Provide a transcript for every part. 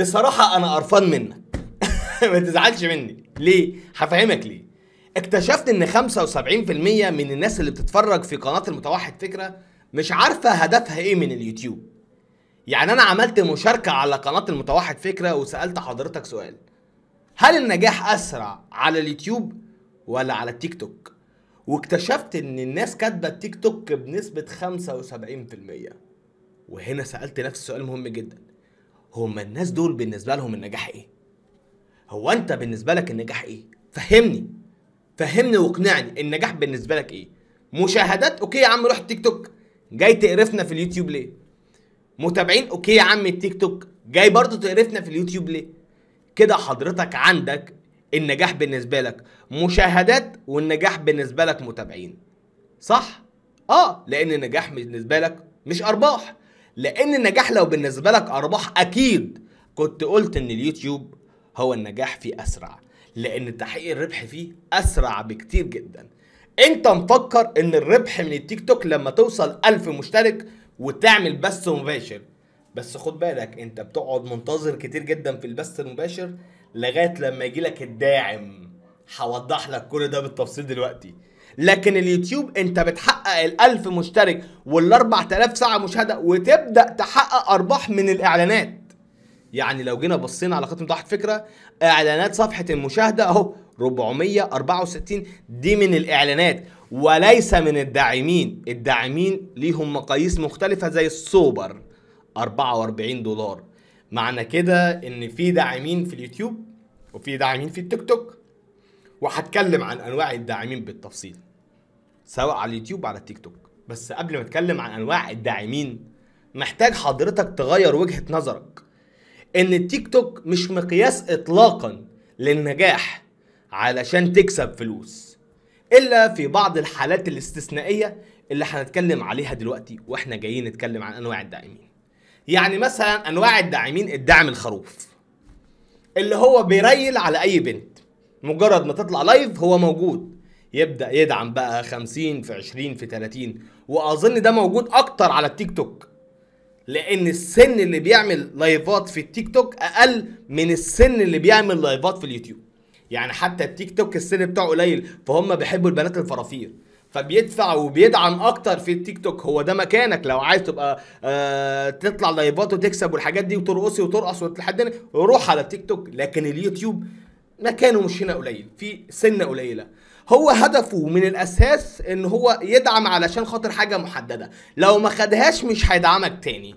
بصراحه انا قرفان منك ما تزعلش مني ليه هفهمك ليه اكتشفت ان 75% من الناس اللي بتتفرج في قناه المتوحد فكره مش عارفه هدفها ايه من اليوتيوب يعني انا عملت مشاركه على قناه المتوحد فكره وسالت حضرتك سؤال هل النجاح اسرع على اليوتيوب ولا على التيك توك واكتشفت ان الناس كاتبه التيك توك بنسبه 75% وهنا سالت نفس السؤال مهم جدا هما الناس دول بالنسبه لهم النجاح ايه هو انت بالنسبه لك النجاح ايه فهمني فهمني واقنعني النجاح بالنسبه لك ايه مشاهدات اوكي يا عم روح التيك توك جاي تقرفنا في اليوتيوب ليه متابعين اوكي يا عم التيك توك جاي برضه تقرفنا في اليوتيوب ليه كده حضرتك عندك النجاح بالنسبه لك مشاهدات والنجاح بالنسبه لك متابعين صح اه لان النجاح بالنسبه لك مش ارباح لان النجاح لو بالنسبه لك ارباح اكيد كنت قلت ان اليوتيوب هو النجاح فيه اسرع لان تحقيق الربح فيه اسرع بكتير جدا انت مفكر ان الربح من التيك توك لما توصل ألف مشترك وتعمل بث مباشر بس خد بالك انت بتقعد منتظر كتير جدا في البث المباشر لغايه لما يجيلك الداعم هوضح لك كل ده بالتفصيل دلوقتي لكن اليوتيوب انت بتحقق الالف مشترك والاربع تلاف ساعة مشاهدة وتبدأ تحقق ارباح من الاعلانات يعني لو جينا بصينا على خط متوحد فكرة اعلانات صفحة المشاهدة اهو 464 دي من الاعلانات وليس من الداعمين الداعمين ليهم مقاييس مختلفة زي السوبر 44 دولار معنى كده ان في داعمين في اليوتيوب وفي داعمين في التيك توك وهتكلم عن انواع الداعمين بالتفصيل سواء على اليوتيوب على التيك توك بس قبل ما اتكلم عن انواع الداعمين محتاج حضرتك تغير وجهه نظرك ان التيك توك مش مقياس اطلاقا للنجاح علشان تكسب فلوس الا في بعض الحالات الاستثنائيه اللي هنتكلم عليها دلوقتي واحنا جايين نتكلم عن انواع الداعمين يعني مثلا انواع الداعمين الدعم الخروف اللي هو بيريل على اي بنت مجرد ما تطلع لايف هو موجود يبدا يدعم بقى 50 في 20 في 30 واظن ده موجود اكتر على التيك توك لان السن اللي بيعمل لايفات في التيك توك اقل من السن اللي بيعمل لايفات في اليوتيوب يعني حتى التيك توك السن بتاعه قليل فهم بيحبوا البنات الفرافير فبيدفع وبيدعم اكتر في التيك توك هو ده مكانك لو عايز تبقى آه تطلع لايفات وتكسب والحاجات دي وترقصي وترقص وتحدني روح على التيك توك لكن اليوتيوب مكانه مش هنا قليل في سنه قليله هو هدفه من الاساس ان هو يدعم علشان خاطر حاجه محدده لو ما خدهاش مش هيدعمك تاني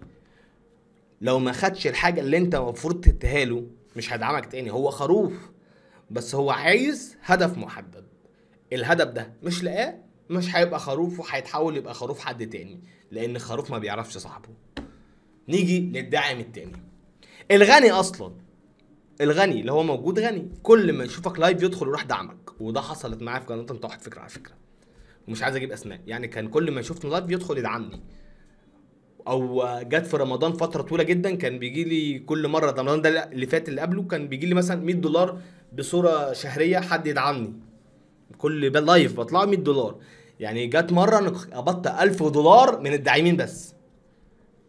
لو ما خدش الحاجه اللي انت المفروض تديها له مش هيدعمك تاني هو خروف بس هو عايز هدف محدد الهدف ده مش لقاه مش هيبقى خروف وهيتحول يبقى خروف حد تاني لان الخروف ما بيعرفش صاحبه نيجي للداعم التاني الغني اصلا الغني اللي هو موجود غني كل ما يشوفك لايف يدخل يروح دعمك وده حصلت معايا في قناه طاحت فكره على فكره ومش عايز اجيب اسماء يعني كان كل ما يشوفني لايف يدخل يدعمني او جت في رمضان فتره طويله جدا كان بيجي لي كل مره ده رمضان ده اللي فات اللي قبله كان بيجي لي مثلا 100 دولار بصوره شهريه حد يدعمني كل لايف بطلع 100 دولار يعني جت مره انا قبضت 1000 دولار من الداعمين بس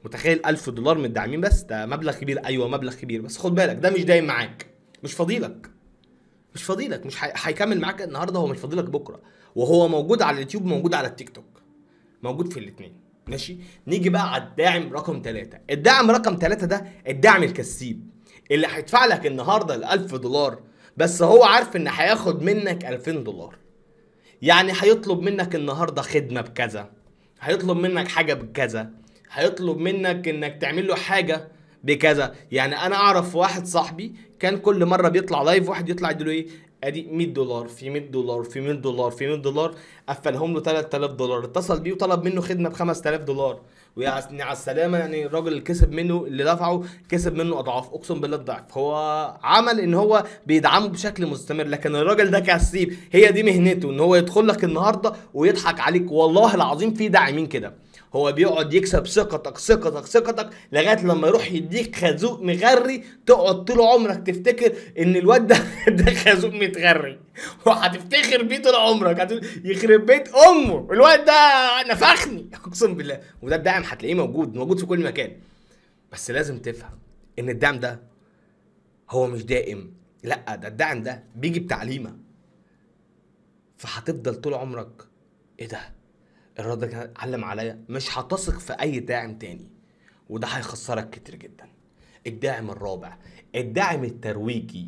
متخيل 1000 دولار من الداعمين بس ده مبلغ كبير ايوه مبلغ كبير بس خد بالك ده مش دايم معاك مش فضيلك مش فضيلك مش هيكمل معاك النهارده هو مش فضيلك بكره وهو موجود على اليوتيوب موجود على التيك توك موجود في الاثنين ماشي نيجي بقى على الداعم رقم ثلاثة الداعم رقم ثلاثة ده الدعم الكسيب اللي هيدفع لك النهارده ال 1000 دولار بس هو عارف ان هياخد منك 2000 دولار يعني هيطلب منك النهارده خدمه بكذا هيطلب منك حاجه بكذا هيطلب منك انك تعمل له حاجه بكذا يعني انا اعرف واحد صاحبي كان كل مره بيطلع لايف واحد يطلع يديله ايه ادي 100 دولار في 100 دولار في 100 دولار في 100 دولار قفلهم له 3000 دولار اتصل بيه وطلب منه خدمه ب 5000 دولار ويعني على السلامه يعني الراجل اللي كسب منه اللي دفعه كسب منه اضعاف اقسم بالله الضعف هو عمل ان هو بيدعمه بشكل مستمر لكن الراجل ده كسيب هي دي مهنته ان هو يدخل لك النهارده ويضحك عليك والله العظيم في داعمين كده هو بيقعد يكسب ثقتك ثقتك ثقتك لغايه لما يروح يديك خازوق مغري تقعد طول عمرك تفتكر ان الواد ده ده خازوق متغري وهتفتخر بيه طول عمرك هتقول يخرب بيت امه الواد ده نفخني اقسم بالله وده الدعم هتلاقيه موجود موجود في كل مكان بس لازم تفهم ان الدعم ده هو مش دائم لا ده الدعم ده بيجي بتعليمه فهتفضل طول عمرك ايه ده الرد ده علم عليا مش هتثق في اي داعم تاني وده هيخسرك كتير جدا الداعم الرابع الداعم الترويجي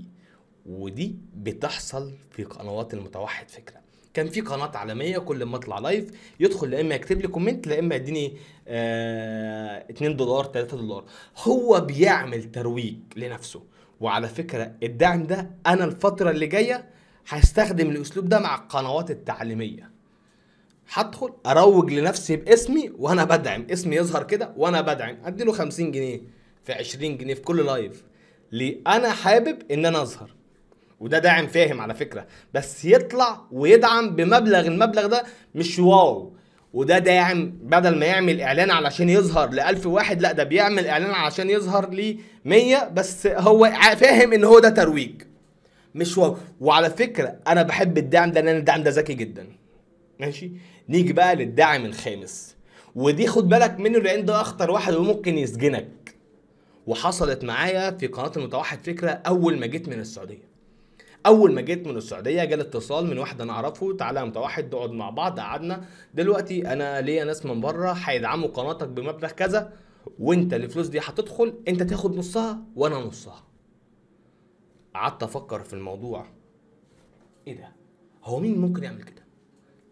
ودي بتحصل في قنوات المتوحد فكره كان في قناه عالميه كل ما اطلع لايف يدخل يا اما يكتب لي كومنت يا اما يديني آه 2 دولار 3 دولار هو بيعمل ترويج لنفسه وعلى فكره الدعم ده انا الفتره اللي جايه هستخدم الاسلوب ده مع القنوات التعليميه هدخل اروج لنفسي باسمي وانا بدعم اسمي يظهر كده وانا بدعم اديله 50 جنيه في 20 جنيه في كل لايف ليه انا حابب ان انا اظهر وده داعم فاهم على فكره بس يطلع ويدعم بمبلغ المبلغ ده مش واو وده داعم بدل ما يعمل اعلان علشان يظهر ل 1000 واحد لا ده بيعمل اعلان علشان يظهر ل 100 بس هو فاهم ان هو ده ترويج مش واو وعلى فكره انا بحب الدعم ده لان الدعم ده ذكي جدا ماشي نيجي بقى للداعم الخامس ودي خد بالك منه لان ده اخطر واحد وممكن يسجنك وحصلت معايا في قناه المتوحد فكره اول ما جيت من السعوديه اول ما جيت من السعوديه جال اتصال من واحد انا اعرفه تعالى يا متوحد نقعد مع بعض قعدنا دلوقتي انا ليا ناس من بره هيدعموا قناتك بمبلغ كذا وانت الفلوس دي هتدخل انت تاخد نصها وانا نصها قعدت افكر في الموضوع ايه ده هو مين ممكن يعمل كده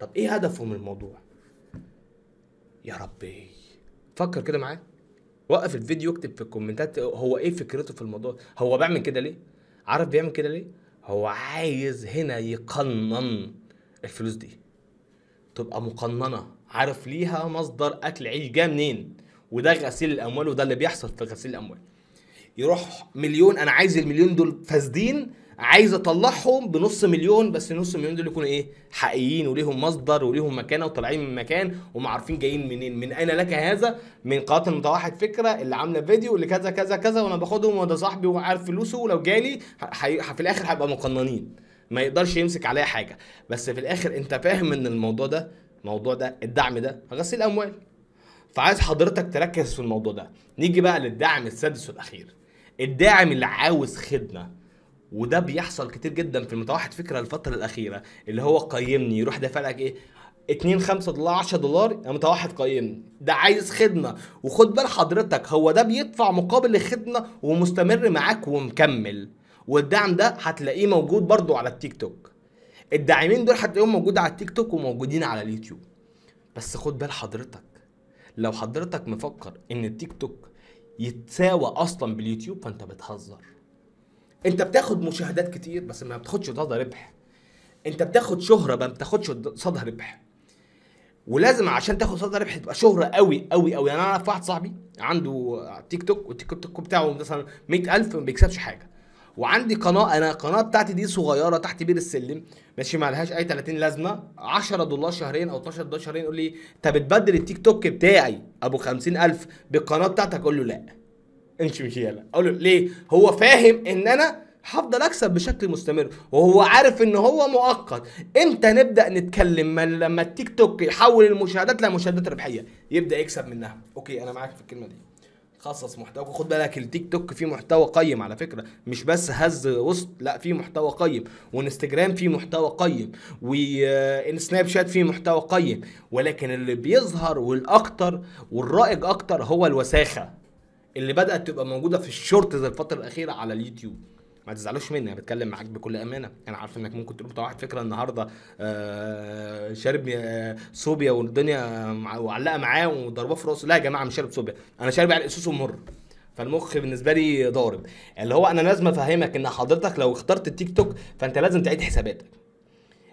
طب ايه هدفه من الموضوع يا ربي فكر كده معايا وقف الفيديو اكتب في الكومنتات هو ايه فكرته في الموضوع هو بيعمل كده ليه عارف بيعمل كده ليه هو عايز هنا يقنن الفلوس دي تبقى مقننه عارف ليها مصدر اكل عيش جاي منين وده غسيل الاموال وده اللي بيحصل في غسيل الاموال يروح مليون انا عايز المليون دول فاسدين عايز اطلعهم بنص مليون بس نص مليون دول يكونوا ايه حقيقيين وليهم مصدر وليهم مكانه وطالعين من مكان وما عارفين جايين منين من اين لك هذا من قناه المتوحد فكره اللي عامله فيديو اللي كذا كذا كذا وانا باخدهم وده صاحبي وعارف فلوسه ولو جالي في الاخر هيبقى مقننين ما يقدرش يمسك عليا حاجه بس في الاخر انت فاهم ان الموضوع ده الموضوع ده الدعم ده غسيل اموال فعايز حضرتك تركز في الموضوع ده نيجي بقى للدعم السادس والاخير الداعم اللي عاوز خدمه وده بيحصل كتير جدا في المتوحد فكره الفتره الاخيره اللي هو قيمني يروح دافع لك ايه 2 5 دولار 10 دولار يا متوحد قيمني ده عايز خدمه وخد بال حضرتك هو ده بيدفع مقابل الخدمه ومستمر معاك ومكمل والدعم ده هتلاقيه موجود برضو على التيك توك الداعمين دول هتلاقيهم موجود على التيك توك وموجودين على اليوتيوب بس خد بال حضرتك لو حضرتك مفكر ان التيك توك يتساوى اصلا باليوتيوب فانت بتهزر انت بتاخد مشاهدات كتير بس ما بتاخدش قصادها ربح انت بتاخد شهره ما بتاخدش قصادها ربح ولازم عشان تاخد قصادها ربح تبقى شهره قوي قوي قوي يعني انا اعرف واحد صاحبي عنده تيك توك والتيك توك بتاعه مثلا 100000 ما بيكسبش حاجه وعندي قناه انا القناه بتاعتي دي صغيره تحت بير السلم ماشي ما لهاش اي 30 لازمه 10 دولار شهرين او 12 دولار شهرين يقول لي طب بتبدل التيك توك بتاعي ابو 50000 بالقناه بتاعتك اقول له لا امشي مشي يلا اقول له ليه هو فاهم ان انا هفضل اكسب بشكل مستمر وهو عارف ان هو مؤقت امتى نبدا نتكلم لما التيك توك يحول المشاهدات لمشاهدات ربحيه يبدا يكسب منها اوكي انا معاك في الكلمه دي خصص محتوى خد بالك التيك توك فيه محتوى قيم على فكره مش بس هز وسط لا فيه محتوى قيم وانستجرام فيه محتوى قيم وسناب شات فيه محتوى قيم ولكن اللي بيظهر والاكتر والرائج اكتر هو الوساخه اللي بدات تبقى موجوده في الشورتز الفتره الاخيره على اليوتيوب ما تزعلوش مني انا بتكلم معاك بكل امانه انا عارف انك ممكن تقول واحد فكره النهارده آه، شارب آه، صوبيا والدنيا معلقه معاه وضربه في راسه لا يا جماعه مش شارب صوبيا انا شارب على يعني اسوس ومر فالمخ بالنسبه لي ضارب اللي هو انا لازم افهمك ان حضرتك لو اخترت التيك توك فانت لازم تعيد حساباتك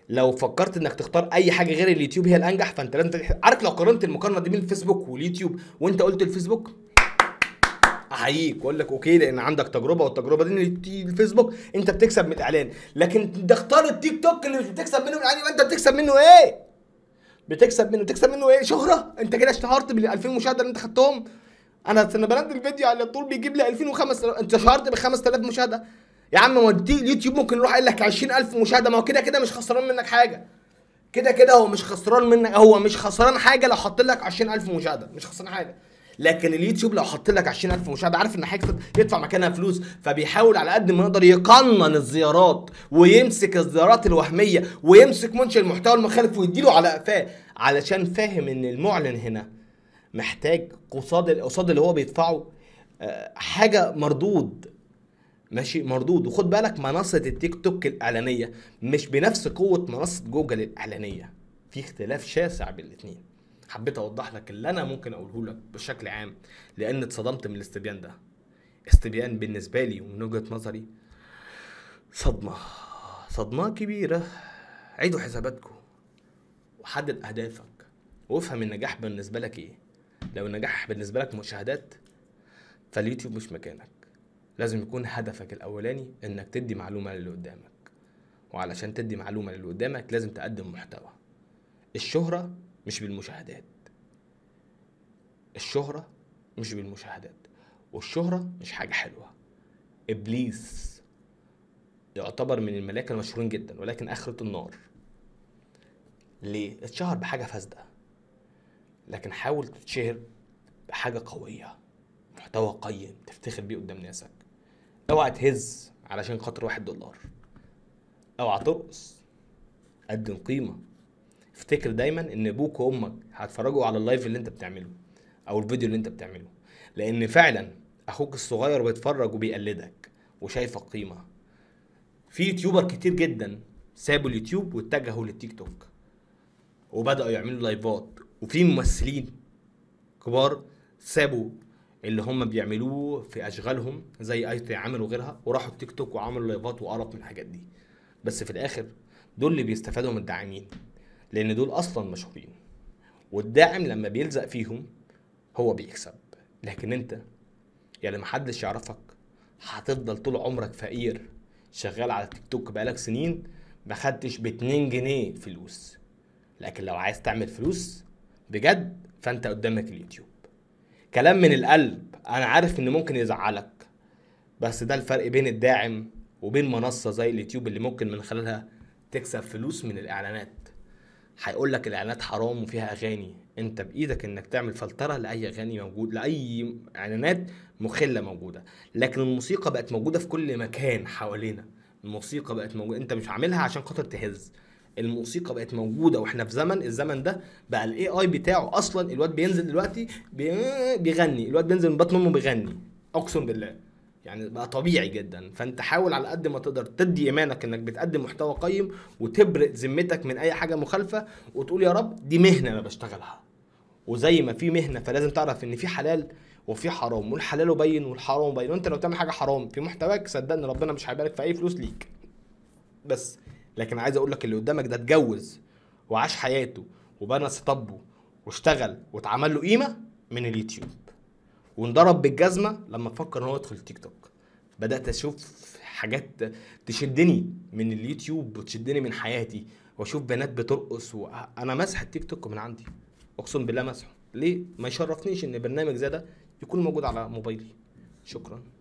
لو فكرت انك تختار اي حاجه غير اليوتيوب هي الانجح فانت لازم تعيد عارف لو قارنت المقارنه دي بين الفيسبوك واليوتيوب وانت قلت الفيسبوك احييك واقول لك اوكي لان عندك تجربه والتجربه دي الفيسبوك انت بتكسب من الاعلان لكن انت اختار التيك توك اللي مش بتكسب منه الاعلان انت بتكسب منه ايه بتكسب منه بتكسب منه ايه شهره انت كده اشتهرت بال 2000 مشاهده اللي انت خدتهم انا انا بنزل الفيديو على طول بيجيب لي 2000 و انت شهرت ب 5000 مشاهده يا عم ما اليوتيوب ممكن يروح قايل لك 20000 مشاهده ما هو كده كده مش خسران منك حاجه كده كده هو مش خسران منك هو مش خسران حاجه لو حط لك 20000 مشاهده مش خسران حاجه لكن اليوتيوب لو حط لك 20000 مشاهده عارف ان هيكسب يدفع مكانها فلوس فبيحاول على قد ما يقدر يقنن الزيارات ويمسك الزيارات الوهميه ويمسك منشئ المحتوى المخالف ويديله على قفاه علشان فاهم ان المعلن هنا محتاج قصاد قصاد اللي هو بيدفعه آه، حاجه مردود ماشي مردود وخد بالك منصه التيك توك الاعلانيه مش بنفس قوه منصه جوجل الاعلانيه في اختلاف شاسع بين الاثنين حبيت اوضح لك اللي انا ممكن اقوله لك بشكل عام لان اتصدمت من الاستبيان ده استبيان بالنسبه لي ومن وجهه نظري صدمه صدمه كبيره عيدوا حساباتكم وحدد اهدافك وافهم النجاح بالنسبه لك ايه لو النجاح بالنسبه لك مشاهدات فاليوتيوب مش مكانك لازم يكون هدفك الاولاني انك تدي معلومه للي قدامك وعلشان تدي معلومه للي قدامك لازم تقدم محتوى الشهره مش بالمشاهدات الشهرة مش بالمشاهدات والشهرة مش حاجة حلوة إبليس يعتبر من الملائكة المشهورين جدا ولكن آخرة النار ليه؟ اتشهر بحاجة فاسدة لكن حاول تتشهر بحاجة قوية محتوى قيم تفتخر بيه قدام ناسك اوعى تهز علشان خاطر واحد دولار اوعى ترقص قدم قيمه افتكر دايما ان ابوك وامك هيتفرجوا على اللايف اللي انت بتعمله او الفيديو اللي انت بتعمله لان فعلا اخوك الصغير بيتفرج وبيقلدك وشايفك قيمه في يوتيوبر كتير جدا سابوا اليوتيوب واتجهوا للتيك توك وبداوا يعملوا لايفات وفي ممثلين كبار سابوا اللي هم بيعملوه في اشغالهم زي اي تي عملوا وغيرها وراحوا التيك توك وعملوا لايفات وقرف من الحاجات دي بس في الاخر دول اللي بيستفادوا من الداعمين لان دول اصلا مشهورين والداعم لما بيلزق فيهم هو بيكسب لكن انت يعني محدش يعرفك هتفضل طول عمرك فقير شغال على تيك توك بقالك سنين ما خدتش ب جنيه فلوس لكن لو عايز تعمل فلوس بجد فانت قدامك اليوتيوب كلام من القلب انا عارف ان ممكن يزعلك بس ده الفرق بين الداعم وبين منصه زي اليوتيوب اللي ممكن من خلالها تكسب فلوس من الاعلانات هيقول لك الاعلانات حرام وفيها اغاني انت بايدك انك تعمل فلتره لاي اغاني موجود لاي اعلانات مخله موجوده لكن الموسيقى بقت موجوده في كل مكان حوالينا الموسيقى بقت موجوده انت مش عاملها عشان خاطر تهز الموسيقى بقت موجوده واحنا في زمن الزمن ده بقى الاي اي بتاعه اصلا الواد بينزل دلوقتي بيغني الواد بينزل من بطن امه بيغني اقسم بالله يعني بقى طبيعي جدا فانت حاول على قد ما تقدر تدي ايمانك انك بتقدم محتوى قيم وتبرئ ذمتك من اي حاجه مخالفه وتقول يا رب دي مهنه انا بشتغلها وزي ما في مهنه فلازم تعرف ان في حلال وفي حرام والحلال بين والحرام بين وانت لو تعمل حاجه حرام في محتواك صدقني ربنا مش هيبارك في اي فلوس ليك بس لكن عايز اقول لك اللي قدامك ده اتجوز وعاش حياته وبنى سطبه واشتغل واتعمل له قيمه من اليوتيوب وانضرب بالجزمه لما فكر ان هو يدخل تيك توك بدات اشوف حاجات تشدني من اليوتيوب وتشدني من حياتي واشوف بنات بترقص وانا ماسح التيك توك من عندي اقسم بالله ماسحه ليه ما يشرفنيش ان برنامج زي ده يكون موجود على موبايلي شكرا